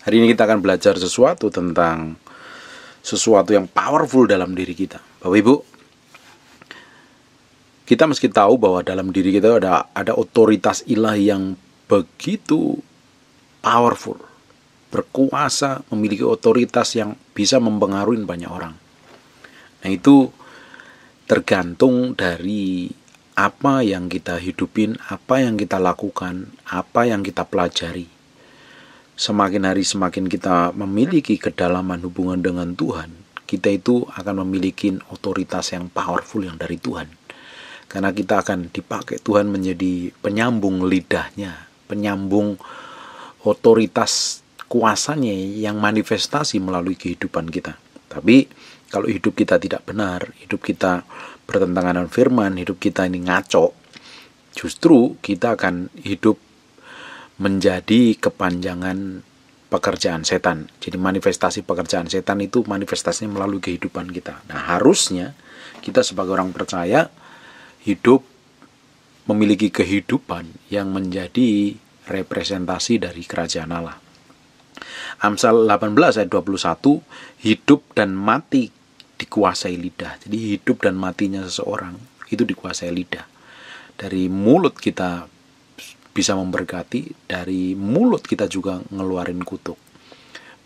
Hari ini kita akan belajar sesuatu tentang sesuatu yang powerful dalam diri kita. Bapak Ibu, kita meski tahu bahwa dalam diri kita ada ada otoritas ilahi yang begitu powerful, berkuasa, memiliki otoritas yang bisa mempengaruhi banyak orang. Nah, itu tergantung dari apa yang kita hidupin, apa yang kita lakukan, apa yang kita pelajari semakin hari semakin kita memiliki kedalaman hubungan dengan Tuhan, kita itu akan memiliki otoritas yang powerful yang dari Tuhan. Karena kita akan dipakai Tuhan menjadi penyambung lidahnya, penyambung otoritas kuasanya yang manifestasi melalui kehidupan kita. Tapi kalau hidup kita tidak benar, hidup kita bertentangan dengan firman, hidup kita ini ngaco, justru kita akan hidup menjadi kepanjangan pekerjaan setan. Jadi manifestasi pekerjaan setan itu manifestasinya melalui kehidupan kita. Nah, harusnya kita sebagai orang percaya hidup memiliki kehidupan yang menjadi representasi dari kerajaan Allah. Amsal 18 ayat 21, hidup dan mati dikuasai lidah. Jadi hidup dan matinya seseorang itu dikuasai lidah. Dari mulut kita bisa memberkati, dari mulut kita juga ngeluarin kutuk.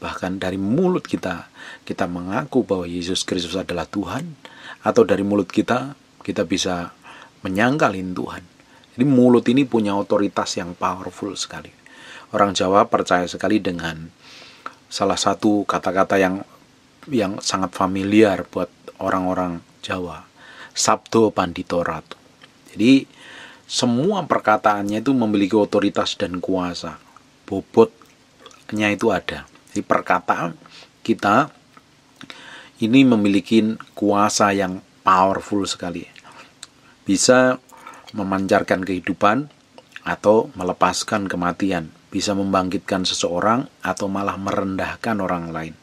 Bahkan dari mulut kita, kita mengaku bahwa Yesus Kristus adalah Tuhan, atau dari mulut kita, kita bisa menyangkalin Tuhan. Jadi mulut ini punya otoritas yang powerful sekali. Orang Jawa percaya sekali dengan salah satu kata-kata yang yang sangat familiar buat orang-orang Jawa, Sabdo Pandito Ratu. Jadi semua perkataannya itu memiliki otoritas dan kuasa. Bobotnya itu ada. Jadi perkataan kita ini memiliki kuasa yang powerful sekali. Bisa memancarkan kehidupan atau melepaskan kematian, bisa membangkitkan seseorang atau malah merendahkan orang lain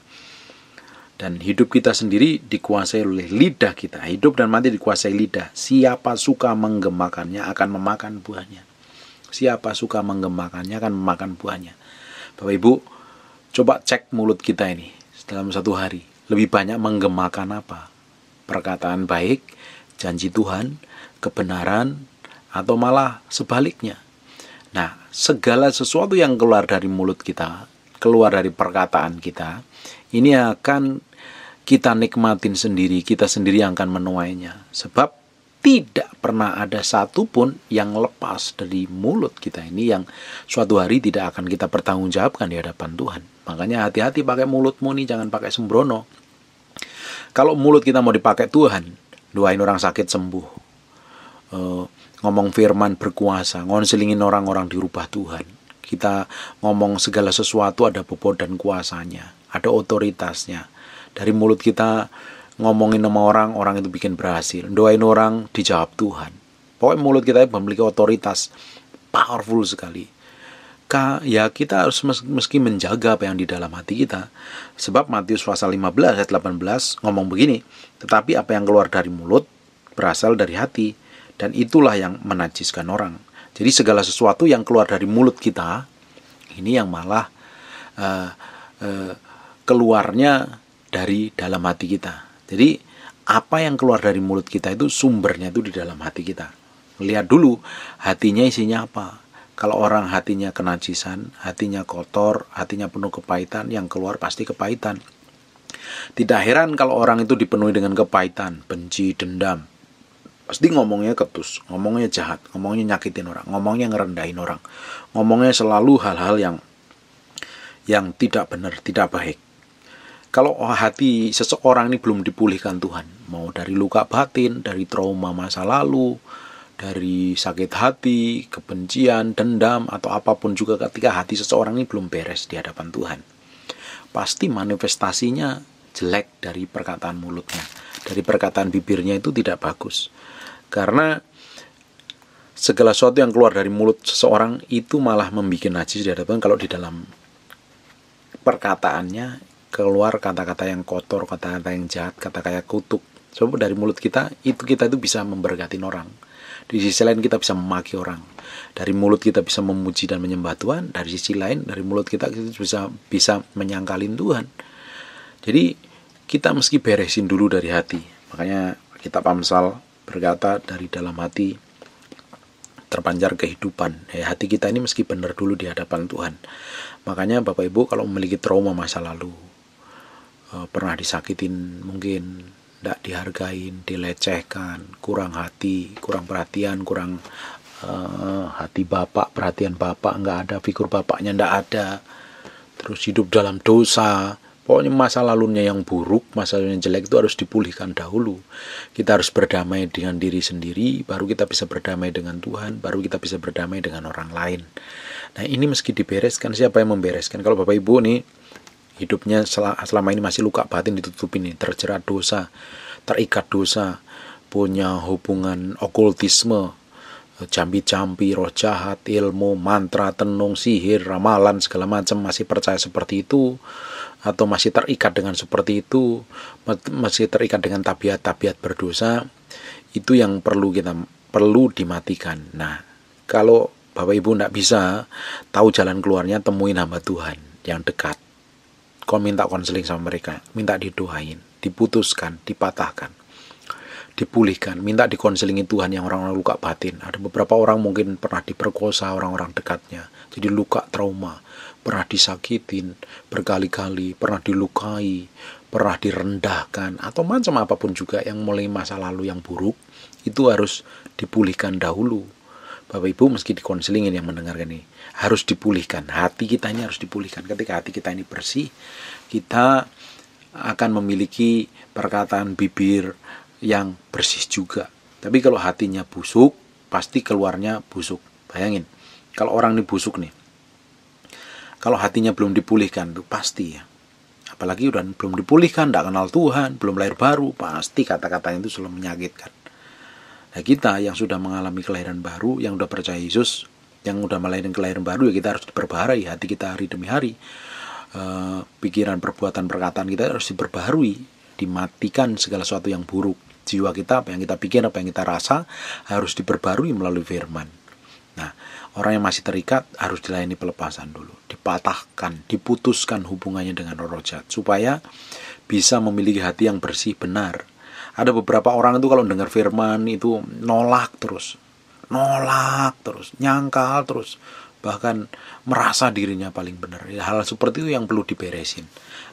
dan hidup kita sendiri dikuasai oleh lidah kita. Hidup dan mati dikuasai lidah. Siapa suka menggemakannya akan memakan buahnya. Siapa suka menggemakannya akan memakan buahnya. Bapak Ibu, coba cek mulut kita ini dalam satu hari. Lebih banyak menggemakan apa? Perkataan baik, janji Tuhan, kebenaran, atau malah sebaliknya. Nah, segala sesuatu yang keluar dari mulut kita, keluar dari perkataan kita, ini akan kita nikmatin sendiri, kita sendiri yang akan menuainya. Sebab tidak pernah ada satupun yang lepas dari mulut kita ini yang suatu hari tidak akan kita pertanggungjawabkan di hadapan Tuhan. Makanya hati-hati pakai mulutmu nih, jangan pakai sembrono. Kalau mulut kita mau dipakai Tuhan, doain orang sakit sembuh. Uh, ngomong firman berkuasa, ngonselingin orang-orang dirubah Tuhan. Kita ngomong segala sesuatu ada bobot dan kuasanya, ada otoritasnya dari mulut kita ngomongin sama orang, orang itu bikin berhasil. Doain orang, dijawab Tuhan. Pokoknya mulut kita memiliki otoritas powerful sekali. Ka, ya kita harus meski menjaga apa yang di dalam hati kita. Sebab Matius pasal 15 ayat 18 ngomong begini, tetapi apa yang keluar dari mulut berasal dari hati dan itulah yang menajiskan orang. Jadi segala sesuatu yang keluar dari mulut kita ini yang malah uh, uh, keluarnya dari dalam hati kita. Jadi apa yang keluar dari mulut kita itu sumbernya itu di dalam hati kita. Lihat dulu hatinya isinya apa. Kalau orang hatinya kenajisan, hatinya kotor, hatinya penuh kepahitan, yang keluar pasti kepahitan. Tidak heran kalau orang itu dipenuhi dengan kepahitan, benci, dendam. Pasti ngomongnya ketus, ngomongnya jahat, ngomongnya nyakitin orang, ngomongnya ngerendahin orang. Ngomongnya selalu hal-hal yang yang tidak benar, tidak baik kalau hati seseorang ini belum dipulihkan Tuhan, mau dari luka batin, dari trauma masa lalu, dari sakit hati, kebencian, dendam, atau apapun juga ketika hati seseorang ini belum beres di hadapan Tuhan. Pasti manifestasinya jelek dari perkataan mulutnya, dari perkataan bibirnya itu tidak bagus. Karena segala sesuatu yang keluar dari mulut seseorang itu malah membuat najis di hadapan kalau di dalam perkataannya keluar kata-kata yang kotor, kata-kata yang jahat, kata-kata yang kutuk. Sebab dari mulut kita itu kita itu bisa memberkati orang. Di sisi lain kita bisa memaki orang. Dari mulut kita bisa memuji dan menyembah Tuhan. Dari sisi lain dari mulut kita kita bisa bisa menyangkalin Tuhan. Jadi kita meski beresin dulu dari hati. Makanya kita pamsal berkata dari dalam hati terpancar kehidupan. Ya, hati kita ini meski benar dulu di hadapan Tuhan. Makanya Bapak Ibu kalau memiliki trauma masa lalu, Eh, pernah disakitin mungkin tidak dihargain dilecehkan kurang hati kurang perhatian kurang uh, hati bapak perhatian bapak nggak ada figur bapaknya nggak ada terus hidup dalam dosa pokoknya masa lalunya yang buruk masa lalunya jelek itu harus dipulihkan dahulu kita harus berdamai dengan diri sendiri baru kita bisa berdamai dengan Tuhan baru kita bisa berdamai dengan orang lain nah ini meski dibereskan siapa yang membereskan kalau bapak ibu nih hidupnya selama ini masih luka batin ditutupi nih terjerat dosa terikat dosa punya hubungan okultisme eh, jambi-jambi roh jahat ilmu mantra tenung sihir ramalan segala macam masih percaya seperti itu atau masih terikat dengan seperti itu masih terikat dengan tabiat-tabiat berdosa itu yang perlu kita perlu dimatikan nah kalau Bapak Ibu tidak bisa tahu jalan keluarnya temuin hamba Tuhan yang dekat Kau minta konseling sama mereka, minta didoain, diputuskan, dipatahkan, dipulihkan, minta dikonselingi Tuhan yang orang-orang luka batin. Ada beberapa orang mungkin pernah diperkosa orang-orang dekatnya, jadi luka trauma, pernah disakitin berkali-kali, pernah dilukai, pernah direndahkan, atau macam apapun juga yang mulai masa lalu yang buruk, itu harus dipulihkan dahulu. Bapak Ibu meski dikonselingin yang mendengarkan ini, harus dipulihkan. Hati kita ini harus dipulihkan. Ketika hati kita ini bersih, kita akan memiliki perkataan bibir yang bersih juga. Tapi kalau hatinya busuk, pasti keluarnya busuk. Bayangin, kalau orang ini busuk nih, kalau hatinya belum dipulihkan tuh pasti ya. Apalagi udah belum dipulihkan, tidak kenal Tuhan, belum lahir baru, pasti kata-katanya itu selalu menyakitkan. Nah kita yang sudah mengalami kelahiran baru, yang sudah percaya Yesus, yang udah melahirkan kelahiran baru ya kita harus diperbaharui hati kita hari demi hari uh, pikiran perbuatan perkataan kita harus diperbaharui dimatikan segala sesuatu yang buruk jiwa kita apa yang kita pikir apa yang kita rasa harus diperbarui melalui firman nah orang yang masih terikat harus dilayani pelepasan dulu dipatahkan diputuskan hubungannya dengan roh jahat supaya bisa memiliki hati yang bersih benar ada beberapa orang itu kalau dengar firman itu nolak terus nolak terus, nyangkal terus, bahkan merasa dirinya paling benar. Ya, hal seperti itu yang perlu diberesin.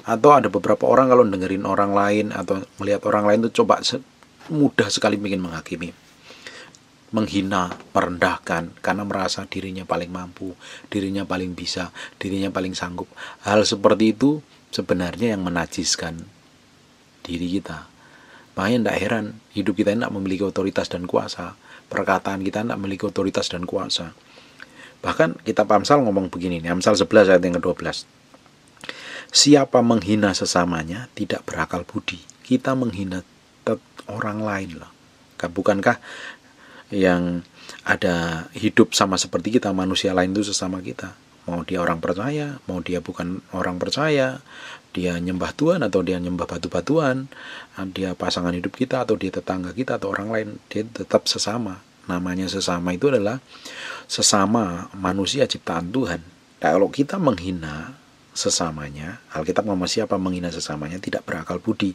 Atau ada beberapa orang kalau dengerin orang lain atau melihat orang lain itu coba mudah sekali ingin menghakimi menghina, merendahkan karena merasa dirinya paling mampu, dirinya paling bisa, dirinya paling sanggup. Hal seperti itu sebenarnya yang menajiskan diri kita. Makanya tidak heran hidup kita tidak memiliki otoritas dan kuasa perkataan kita tidak memiliki otoritas dan kuasa. Bahkan kitab Amsal ngomong begini, nih, Amsal 11 ayat yang ke-12. Siapa menghina sesamanya tidak berakal budi. Kita menghina orang lain loh. Bukankah yang ada hidup sama seperti kita, manusia lain itu sesama kita. Mau dia orang percaya, mau dia bukan orang percaya, dia nyembah Tuhan atau dia nyembah batu-batuan, ah, dia pasangan hidup kita atau dia tetangga kita atau orang lain, dia tetap sesama. Namanya sesama itu adalah sesama manusia ciptaan Tuhan. Nah, kalau kita menghina sesamanya, Alkitab ngomong siapa menghina sesamanya tidak berakal budi.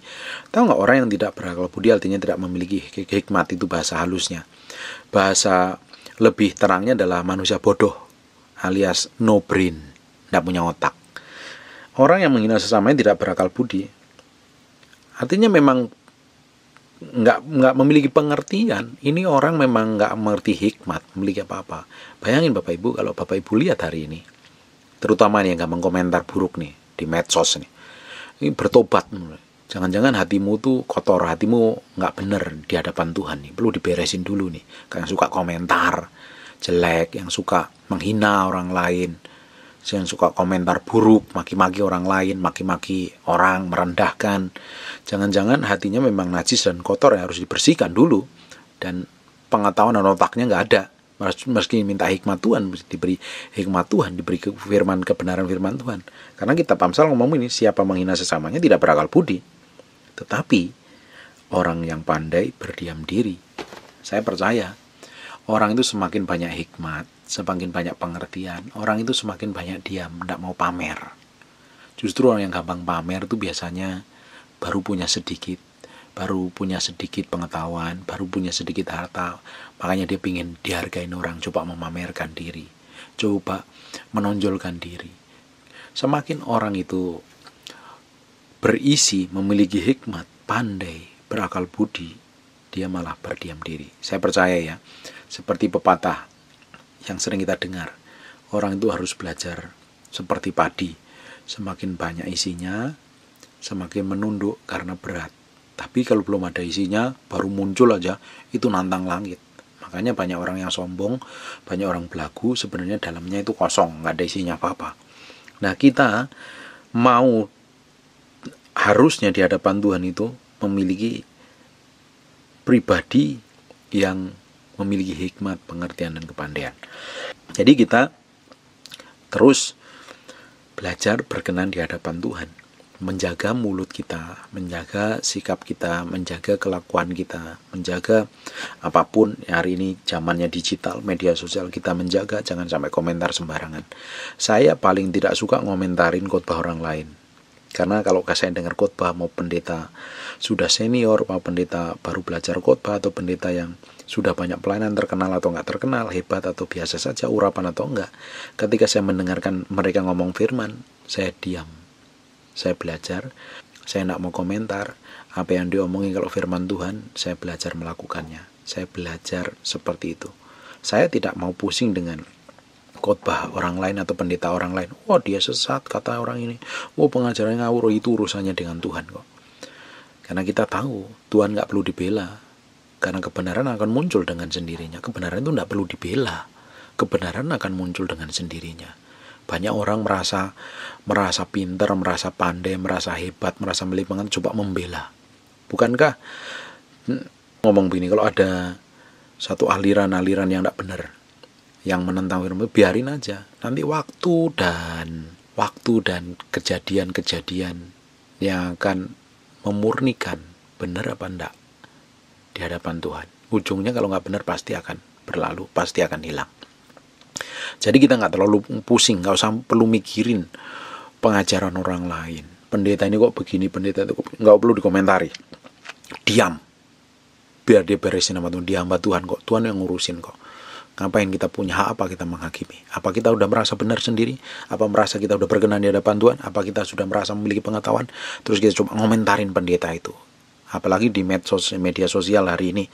Tahu nggak orang yang tidak berakal budi artinya tidak memiliki hikmat itu bahasa halusnya. Bahasa lebih terangnya adalah manusia bodoh alias no brain, tidak punya otak. Orang yang menghina sesamanya tidak berakal budi. Artinya memang nggak nggak memiliki pengertian. Ini orang memang nggak mengerti hikmat, memiliki apa-apa. Bayangin bapak ibu kalau bapak ibu lihat hari ini, terutama nih yang nggak mengkomentar buruk nih di medsos nih, ini bertobat. Jangan-jangan hatimu tuh kotor, hatimu nggak bener di hadapan Tuhan nih. Perlu diberesin dulu nih. Kayak suka komentar jelek, yang suka menghina orang lain, jangan suka komentar buruk, maki-maki orang lain, maki-maki orang, merendahkan. Jangan-jangan hatinya memang najis dan kotor yang harus dibersihkan dulu. Dan pengetahuan dan otaknya nggak ada. Meski minta hikmat Tuhan, mesti diberi hikmat Tuhan, diberi firman kebenaran firman Tuhan. Karena kita Pamsal ngomong ini, siapa menghina sesamanya tidak berakal budi. Tetapi orang yang pandai berdiam diri. Saya percaya orang itu semakin banyak hikmat, semakin banyak pengertian, orang itu semakin banyak diam, tidak mau pamer. Justru orang yang gampang pamer itu biasanya baru punya sedikit, baru punya sedikit pengetahuan, baru punya sedikit harta, makanya dia ingin dihargai orang, coba memamerkan diri, coba menonjolkan diri. Semakin orang itu berisi, memiliki hikmat, pandai, berakal budi, dia malah berdiam diri. Saya percaya ya, seperti pepatah yang sering kita dengar. Orang itu harus belajar seperti padi. Semakin banyak isinya, semakin menunduk karena berat. Tapi kalau belum ada isinya, baru muncul aja, itu nantang langit. Makanya banyak orang yang sombong, banyak orang belagu, sebenarnya dalamnya itu kosong, nggak ada isinya apa-apa. Nah kita mau harusnya di hadapan Tuhan itu memiliki pribadi yang memiliki hikmat, pengertian dan kepandaian. Jadi kita terus belajar berkenan di hadapan Tuhan, menjaga mulut kita, menjaga sikap kita, menjaga kelakuan kita, menjaga apapun hari ini zamannya digital, media sosial kita menjaga jangan sampai komentar sembarangan. Saya paling tidak suka ngomentarin khotbah orang lain karena kalau saya dengar khotbah mau pendeta sudah senior mau pendeta baru belajar khotbah atau pendeta yang sudah banyak pelayanan terkenal atau nggak terkenal, hebat atau biasa saja, urapan atau enggak. Ketika saya mendengarkan mereka ngomong firman, saya diam. Saya belajar, saya tidak mau komentar, apa yang diomongin kalau firman Tuhan, saya belajar melakukannya. Saya belajar seperti itu. Saya tidak mau pusing dengan khotbah orang lain atau pendeta orang lain. oh, dia sesat kata orang ini. oh, pengajarannya ngawur itu urusannya dengan Tuhan kok. Karena kita tahu Tuhan nggak perlu dibela, karena kebenaran akan muncul dengan sendirinya. Kebenaran itu tidak perlu dibela. Kebenaran akan muncul dengan sendirinya. Banyak orang merasa merasa pintar, merasa pandai, merasa hebat, merasa milik coba membela. Bukankah hmm, ngomong begini kalau ada satu aliran-aliran yang tidak benar yang menentang firman biarin aja nanti waktu dan waktu dan kejadian-kejadian yang akan memurnikan benar apa enggak di hadapan Tuhan. Ujungnya kalau nggak benar pasti akan berlalu, pasti akan hilang. Jadi kita nggak terlalu pusing, nggak usah perlu mikirin pengajaran orang lain. Pendeta ini kok begini, pendeta itu nggak perlu dikomentari. Diam, biar dia beresin sama Tuhan. diam Tuhan kok, Tuhan yang ngurusin kok. Ngapain kita punya hak apa kita menghakimi? Apa kita udah merasa benar sendiri? Apa merasa kita udah berkenan di hadapan Tuhan? Apa kita sudah merasa memiliki pengetahuan? Terus kita coba ngomentarin pendeta itu apalagi di medsos, media sosial hari ini.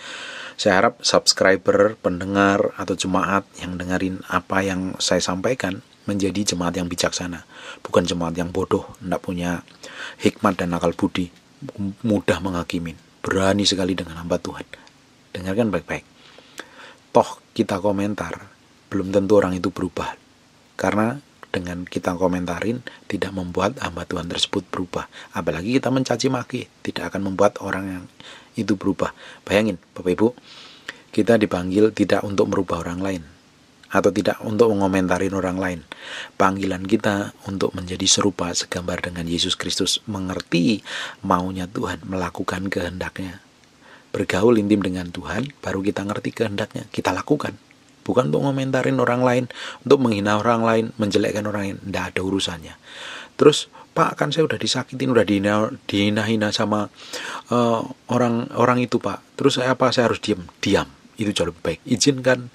Saya harap subscriber, pendengar, atau jemaat yang dengerin apa yang saya sampaikan menjadi jemaat yang bijaksana, bukan jemaat yang bodoh, tidak punya hikmat dan akal budi, mudah menghakimin, berani sekali dengan hamba Tuhan. Dengarkan baik-baik. Toh kita komentar, belum tentu orang itu berubah. Karena dengan kita komentarin tidak membuat hamba Tuhan tersebut berubah. Apalagi kita mencaci maki tidak akan membuat orang yang itu berubah. Bayangin, Bapak Ibu, kita dipanggil tidak untuk merubah orang lain atau tidak untuk mengomentarin orang lain. Panggilan kita untuk menjadi serupa segambar dengan Yesus Kristus, mengerti maunya Tuhan, melakukan kehendaknya. Bergaul intim dengan Tuhan, baru kita ngerti kehendaknya, kita lakukan bukan untuk ngomentarin orang lain untuk menghina orang lain menjelekkan orang lain tidak ada urusannya terus pak kan saya udah disakitin udah dihina dihina hina sama uh, orang orang itu pak terus saya apa saya harus diam diam itu jauh lebih baik izinkan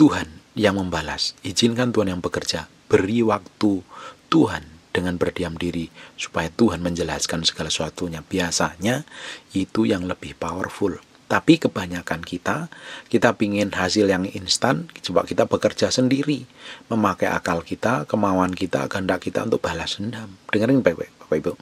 Tuhan yang membalas izinkan Tuhan yang bekerja beri waktu Tuhan dengan berdiam diri supaya Tuhan menjelaskan segala sesuatunya. Biasanya itu yang lebih powerful. Tapi kebanyakan kita, kita pingin hasil yang instan, coba kita bekerja sendiri, memakai akal kita, kemauan kita, kehendak kita untuk balas dendam. Dengerin baik-baik, Bapak Ibu.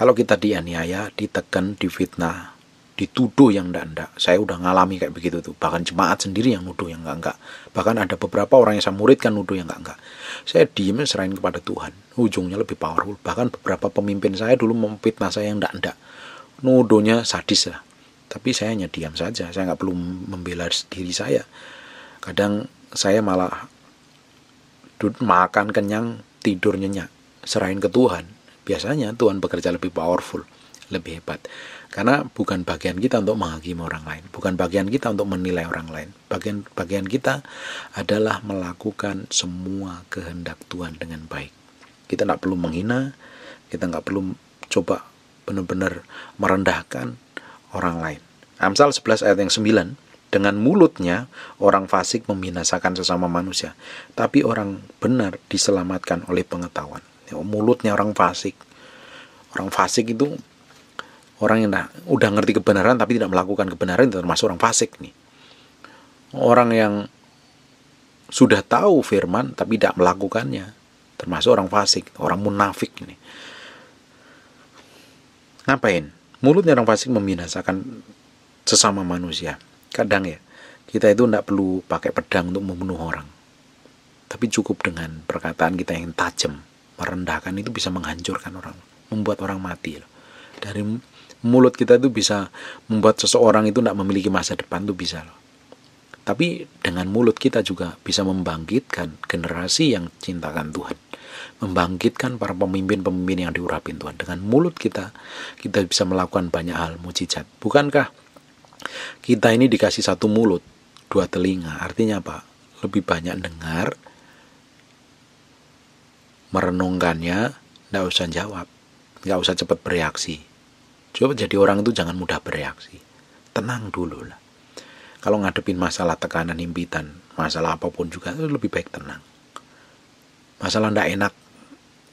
Kalau kita dianiaya, ditekan, difitnah, dituduh yang enggak-enggak. Saya udah ngalami kayak begitu tuh. Bahkan jemaat sendiri yang nuduh yang enggak-enggak. Bahkan ada beberapa orang yang saya muridkan nuduh yang enggak-enggak. Saya diem serahin kepada Tuhan. Ujungnya lebih powerful. Bahkan beberapa pemimpin saya dulu memfitnah saya yang enggak-enggak. Nuduhnya sadis lah tapi saya hanya diam saja saya nggak perlu membela diri saya kadang saya malah makan kenyang tidur nyenyak serahin ke Tuhan biasanya Tuhan bekerja lebih powerful lebih hebat karena bukan bagian kita untuk menghakimi orang lain bukan bagian kita untuk menilai orang lain bagian bagian kita adalah melakukan semua kehendak Tuhan dengan baik kita nggak perlu menghina kita nggak perlu coba benar-benar merendahkan orang lain. Amsal 11 ayat yang 9, dengan mulutnya orang fasik membinasakan sesama manusia, tapi orang benar diselamatkan oleh pengetahuan. Ya, mulutnya orang fasik. Orang fasik itu orang yang udah ngerti kebenaran tapi tidak melakukan kebenaran termasuk orang fasik nih. Orang yang sudah tahu firman tapi tidak melakukannya termasuk orang fasik, orang munafik ini. Ngapain? mulutnya orang fasik membinasakan sesama manusia kadang ya kita itu tidak perlu pakai pedang untuk membunuh orang tapi cukup dengan perkataan kita yang tajam merendahkan itu bisa menghancurkan orang membuat orang mati loh. dari mulut kita itu bisa membuat seseorang itu tidak memiliki masa depan itu bisa loh tapi dengan mulut kita juga bisa membangkitkan generasi yang cintakan Tuhan membangkitkan para pemimpin-pemimpin yang diurapi Tuhan. Dengan mulut kita, kita bisa melakukan banyak hal mujizat. Bukankah kita ini dikasih satu mulut, dua telinga? Artinya apa? Lebih banyak dengar, merenungkannya, tidak usah jawab, nggak usah cepat bereaksi. Coba jadi orang itu jangan mudah bereaksi. Tenang dulu lah. Kalau ngadepin masalah tekanan impitan, masalah apapun juga lebih baik tenang masalah ndak enak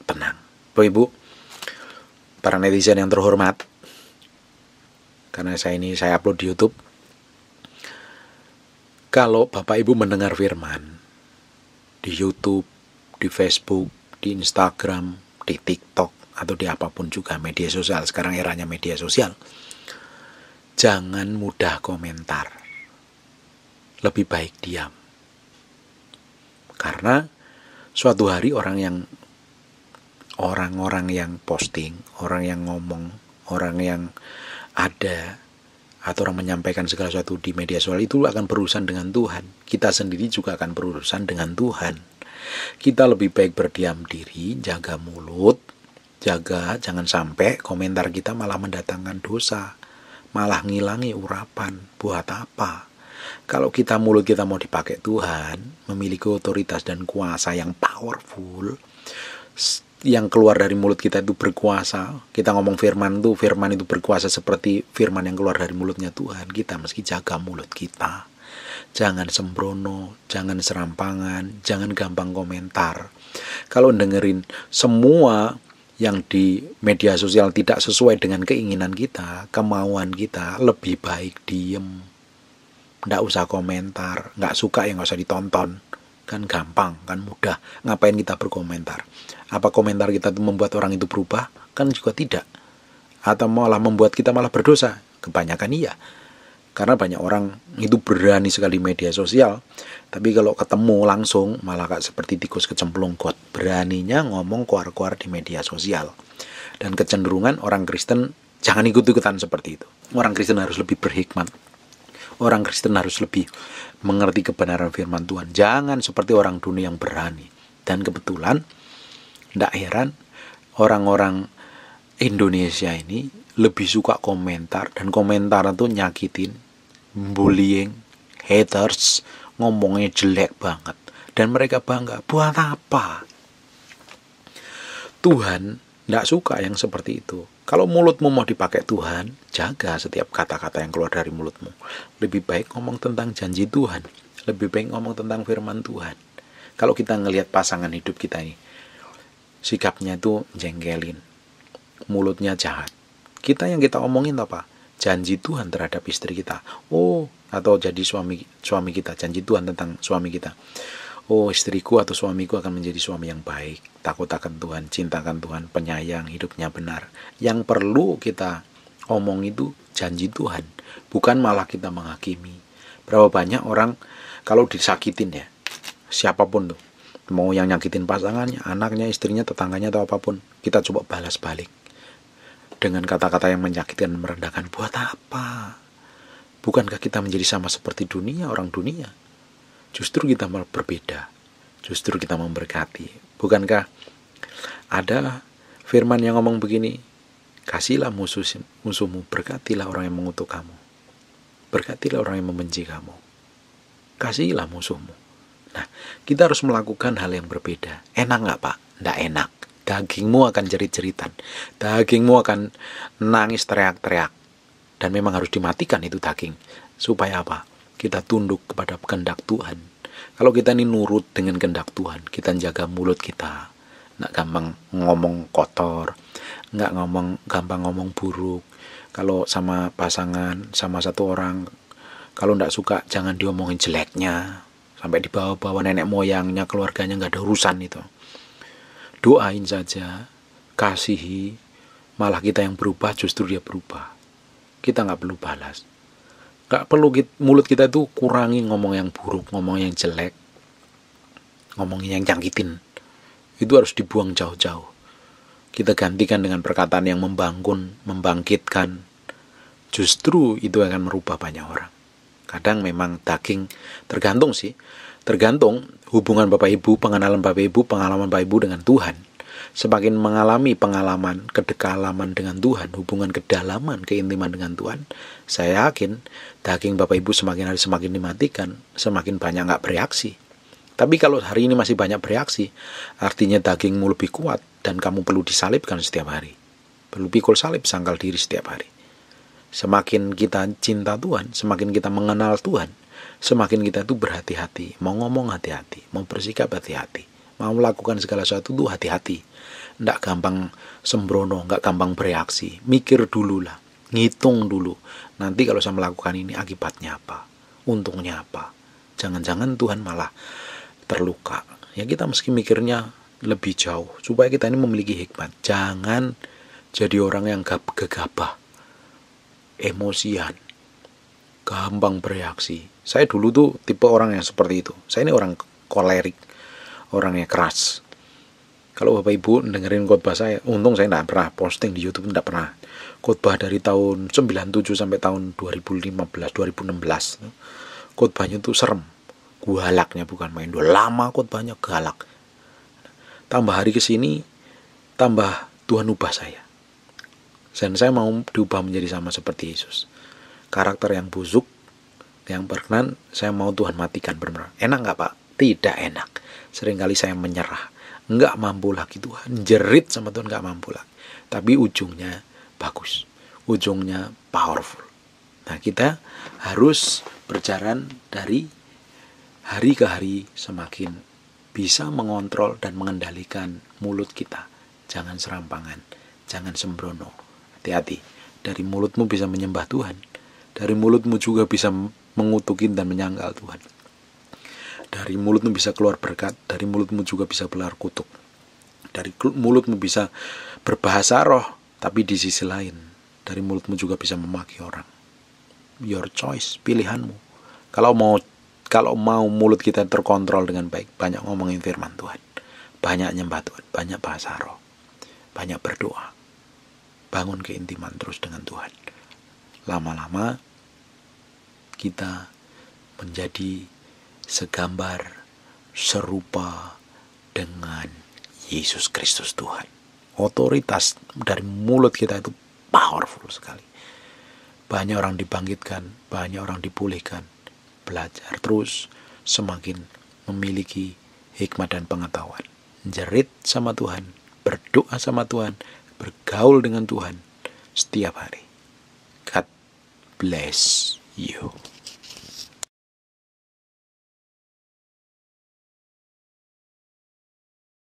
tenang Bapak Ibu para netizen yang terhormat karena saya ini saya upload di YouTube kalau Bapak Ibu mendengar firman di YouTube, di Facebook, di Instagram, di TikTok atau di apapun juga media sosial sekarang eranya media sosial jangan mudah komentar lebih baik diam karena suatu hari orang yang orang-orang yang posting, orang yang ngomong, orang yang ada atau orang menyampaikan segala sesuatu di media sosial itu akan berurusan dengan Tuhan. Kita sendiri juga akan berurusan dengan Tuhan. Kita lebih baik berdiam diri, jaga mulut, jaga jangan sampai komentar kita malah mendatangkan dosa, malah ngilangi urapan. Buat apa? Kalau kita mulut kita mau dipakai Tuhan, memiliki otoritas dan kuasa yang powerful, yang keluar dari mulut kita itu berkuasa. Kita ngomong firman itu, firman itu berkuasa seperti firman yang keluar dari mulutnya Tuhan. Kita meski jaga mulut kita. Jangan sembrono, jangan serampangan, jangan gampang komentar. Kalau dengerin semua yang di media sosial tidak sesuai dengan keinginan kita, kemauan kita, lebih baik diem nggak usah komentar nggak suka ya nggak usah ditonton kan gampang kan mudah ngapain kita berkomentar apa komentar kita itu membuat orang itu berubah kan juga tidak atau malah membuat kita malah berdosa kebanyakan iya karena banyak orang itu berani sekali media sosial tapi kalau ketemu langsung malah kayak seperti tikus kecemplung kot beraninya ngomong kuar-kuar di media sosial dan kecenderungan orang Kristen jangan ikut-ikutan seperti itu orang Kristen harus lebih berhikmat Orang Kristen harus lebih mengerti kebenaran firman Tuhan. Jangan seperti orang dunia yang berani. Dan kebetulan, tidak heran, orang-orang Indonesia ini lebih suka komentar. Dan komentar itu nyakitin, bullying, haters, ngomongnya jelek banget. Dan mereka bangga, buat apa? Tuhan tidak suka yang seperti itu. Kalau mulutmu mau dipakai Tuhan, jaga setiap kata-kata yang keluar dari mulutmu. Lebih baik ngomong tentang janji Tuhan, lebih baik ngomong tentang firman Tuhan. Kalau kita ngelihat pasangan hidup kita ini, sikapnya itu jengkelin, mulutnya jahat. Kita yang kita omongin apa? Janji Tuhan terhadap istri kita. Oh, atau jadi suami suami kita, janji Tuhan tentang suami kita oh istriku atau suamiku akan menjadi suami yang baik, takut akan Tuhan, cintakan Tuhan, penyayang, hidupnya benar. Yang perlu kita omong itu janji Tuhan, bukan malah kita menghakimi. Berapa banyak orang kalau disakitin ya, siapapun tuh, mau yang nyakitin pasangannya, anaknya, istrinya, tetangganya atau apapun, kita coba balas balik dengan kata-kata yang menyakitkan merendahkan. Buat apa? Bukankah kita menjadi sama seperti dunia, orang dunia? justru kita berbeda, justru kita memberkati. Bukankah ada firman yang ngomong begini, kasihlah musuh, musuhmu, berkatilah orang yang mengutuk kamu, berkatilah orang yang membenci kamu, kasihlah musuhmu. Nah, kita harus melakukan hal yang berbeda. Enak nggak pak? Nggak enak. Dagingmu akan jerit-jeritan. Dagingmu akan nangis teriak-teriak. Dan memang harus dimatikan itu daging. Supaya apa? kita tunduk kepada kehendak Tuhan. Kalau kita ini nurut dengan kehendak Tuhan, kita jaga mulut kita. Nggak gampang ngomong kotor, nggak ngomong gampang ngomong buruk. Kalau sama pasangan, sama satu orang, kalau nggak suka jangan diomongin jeleknya sampai dibawa-bawa nenek moyangnya keluarganya nggak ada urusan itu doain saja kasihi malah kita yang berubah justru dia berubah kita nggak perlu balas Gak perlu kita, mulut kita tuh kurangi ngomong yang buruk ngomong yang jelek ngomong yang jangkitin itu harus dibuang jauh-jauh kita gantikan dengan perkataan yang membangun membangkitkan justru itu akan merubah banyak orang kadang memang daging tergantung sih tergantung hubungan bapak ibu pengenalan bapak ibu pengalaman bapak ibu dengan Tuhan semakin mengalami pengalaman kedekalaman dengan Tuhan, hubungan kedalaman, keintiman dengan Tuhan, saya yakin daging Bapak Ibu semakin hari semakin dimatikan, semakin banyak nggak bereaksi. Tapi kalau hari ini masih banyak bereaksi, artinya dagingmu lebih kuat dan kamu perlu disalibkan setiap hari. Perlu pikul salib sangkal diri setiap hari. Semakin kita cinta Tuhan, semakin kita mengenal Tuhan, semakin kita itu berhati-hati, mau ngomong hati-hati, mau bersikap hati-hati, mau melakukan segala sesuatu itu hati-hati. Tidak gampang sembrono, nggak gampang bereaksi. Mikir dulu lah, ngitung dulu. Nanti kalau saya melakukan ini akibatnya apa, untungnya apa. Jangan-jangan Tuhan malah terluka. Ya kita meski mikirnya lebih jauh supaya kita ini memiliki hikmat. Jangan jadi orang yang gegabah, emosian, ya, gampang bereaksi. Saya dulu tuh tipe orang yang seperti itu. Saya ini orang kolerik, orangnya keras, kalau Bapak Ibu dengerin khotbah saya, untung saya tidak pernah posting di YouTube, tidak pernah. Khotbah dari tahun 97 sampai tahun 2015, 2016. Khotbahnya tuh serem. Galaknya bukan main dua lama khotbahnya galak. Tambah hari ke sini, tambah Tuhan ubah saya. Dan saya mau diubah menjadi sama seperti Yesus. Karakter yang busuk, yang berkenan, saya mau Tuhan matikan benar Enak nggak Pak? Tidak enak. Seringkali saya menyerah nggak mampu lagi Tuhan jerit sama Tuhan nggak mampu lagi tapi ujungnya bagus ujungnya powerful nah kita harus berjalan dari hari ke hari semakin bisa mengontrol dan mengendalikan mulut kita jangan serampangan jangan sembrono hati-hati dari mulutmu bisa menyembah Tuhan dari mulutmu juga bisa mengutukin dan menyangkal Tuhan dari mulutmu bisa keluar berkat, dari mulutmu juga bisa keluar kutuk. Dari mulutmu bisa berbahasa roh, tapi di sisi lain, dari mulutmu juga bisa memaki orang. Your choice, pilihanmu. Kalau mau kalau mau mulut kita terkontrol dengan baik, banyak ngomongin firman Tuhan, banyak nyembah Tuhan, banyak bahasa roh, banyak berdoa. Bangun keintiman terus dengan Tuhan. Lama-lama kita menjadi segambar, serupa dengan Yesus Kristus Tuhan. Otoritas dari mulut kita itu powerful sekali. Banyak orang dibangkitkan, banyak orang dipulihkan. Belajar terus semakin memiliki hikmat dan pengetahuan. Jerit sama Tuhan, berdoa sama Tuhan, bergaul dengan Tuhan setiap hari. God bless you.